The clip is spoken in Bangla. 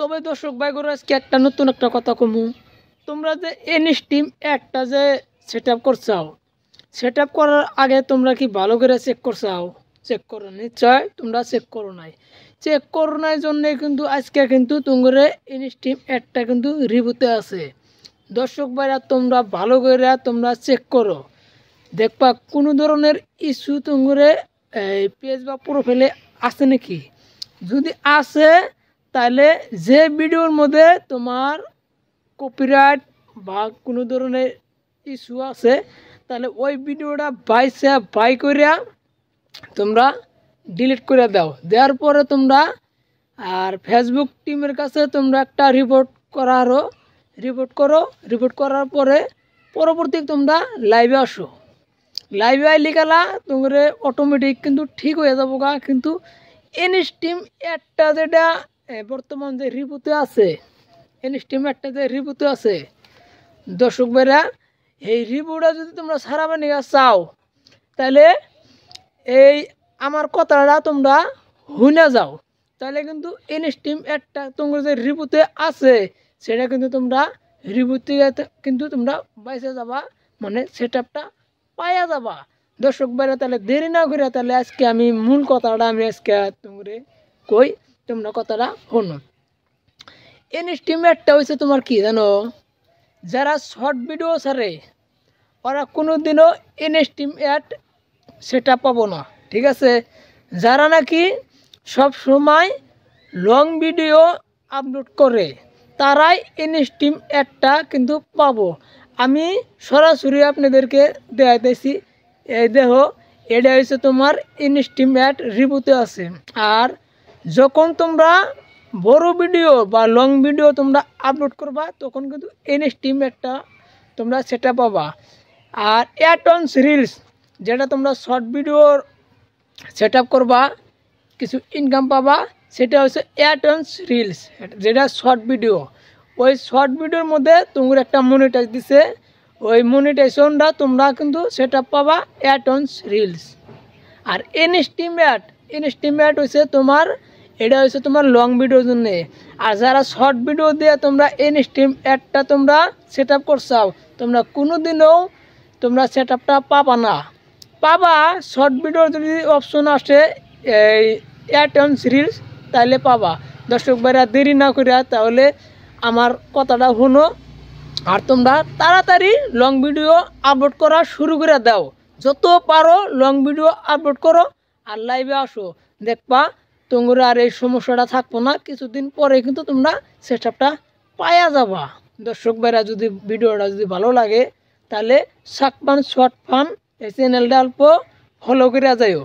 তবে দর্শক ভাই গরু আজকে একটা নতুন একটা কথা কমু তোমরা যে টিম একটা যে সেট আপ করছাও সেট আপ করার আগে তোমরা কি ভালো করে চেক করছাও চেক করো নিশ্চয় তোমরা চেক করো নাই চেক করো নাই জন্যে কিন্তু আজকে কিন্তু তোমরা টিম একটা কিন্তু রিভুতে আছে দর্শক ভাইরা তোমরা ভালো করে তোমরা চেক করো দেখবা কোনো ধরনের ইস্যু তোমরা পেজ বা প্রোফাইলে আছে নাকি যদি আছে তাহলে যে ভিডিওর মধ্যে তোমার কপিরাইট বা কোনো ধরনের ইস্যু আছে তাহলে ওই ভিডিওটা বাইসে বাই করিয়া তোমরা ডিলিট করে দাও দেওয়ার পরে তোমরা আর ফেসবুক টিমের কাছে তোমরা একটা রিপোর্ট করারও রিপোর্ট করো রিপোর্ট করার পরে পরবর্তী তোমরা লাইভে আসো লাইভে আইলি গেলা তোমরা অটোমেটিক কিন্তু ঠিক হয়ে যাবো গা কিন্তু এনএস টিম একটা যেটা বর্তমান যে রিপুতে আছে এনস্টিমেটটা যে রিপুতে আছে দর্শক ভাইরা এই রিপুটা যদি তোমরা সারাবার নিয়ে চাও তাহলে এই আমার কথাটা তোমরা হুনে যাও তাহলে কিন্তু এনস্টিমেটটা একটা যে রিপুতে আছে সেটা কিন্তু তোমরা রিপুতে কিন্তু তোমরা বাইসে যাবা মানে সেট আপটা পাইয়া যাবা দর্শক বাইরে তাহলে দেরি না করে তাহলে আজকে আমি মূল কথাটা আমি আজকে তোমরা কই তোমরা কথাটা শোনো এনএসটিমেটটা হয়েছে তোমার কি জানো যারা শর্ট ভিডিও ছাড়ে ওরা কোনো দিনও এনএসটিমেট সেটা পাবো না ঠিক আছে যারা নাকি সব সময় লং ভিডিও আপলোড করে তারাই স্টিম অ্যাডটা কিন্তু পাবো আমি সরাসরি আপনাদেরকে দেখাইতেছি এই দেহ এটা হয়েছে তোমার অ্যাড রিভিউতে আছে আর জোকন তোমরা বড় ভিডিও বা লং ভিডিও তোমরা আপলোড করবা তখন কিন্তু এনএসটিম একটা তোমরা সেটআপ পাবা আর এয়ারটন্স রিলস যেটা তোমরা শর্ট ভিডিও সেটআপ করবা কিছু ইনকাম পাবা সেটা হইছে এয়ারটন্স রিলস যেটা শর্ট ভিডিও ওই শর্ট ভিডিওর মধ্যে তোমরা একটা মনিটাইজ দিছে ওই মনিটাইজেশনটা তোমরা কিন্তু সেটআপ পাবা এয়ারটন্স রিলস আর এনস্টিমেট ইনস্টিমেট হইছে তোমার এটা হচ্ছে তোমার লং ভিডিওর জন্য আর যারা শর্ট ভিডিও দিয়ে তোমরা স্ট্রিম অ্যাডটা তোমরা সেট আপ করছাও তোমরা কোনো দিনও তোমরা সেট আপটা পাবা না পাবা শর্ট ভিডিওর যদি অপশন আসে এই অ্যাটেমস রিলস তাহলে পাবা দর্শক ভাইরা দেরি না করিয়া তাহলে আমার কথাটা শুনো আর তোমরা তাড়াতাড়ি লং ভিডিও আপলোড করা শুরু করে দাও যত পারো লং ভিডিও আপলোড করো আর লাইভে আসো দেখবা তোমরা আর এই সমস্যাটা থাকবো না কিছুদিন পরে কিন্তু তোমরা সেটআপটা পায়া যাবা দর্শক ভাইরা যদি ভিডিওটা যদি ভালো লাগে তাহলে সাকপান শর্ট ফান এই চ্যানেলটা অল্প ফলো করে যাইও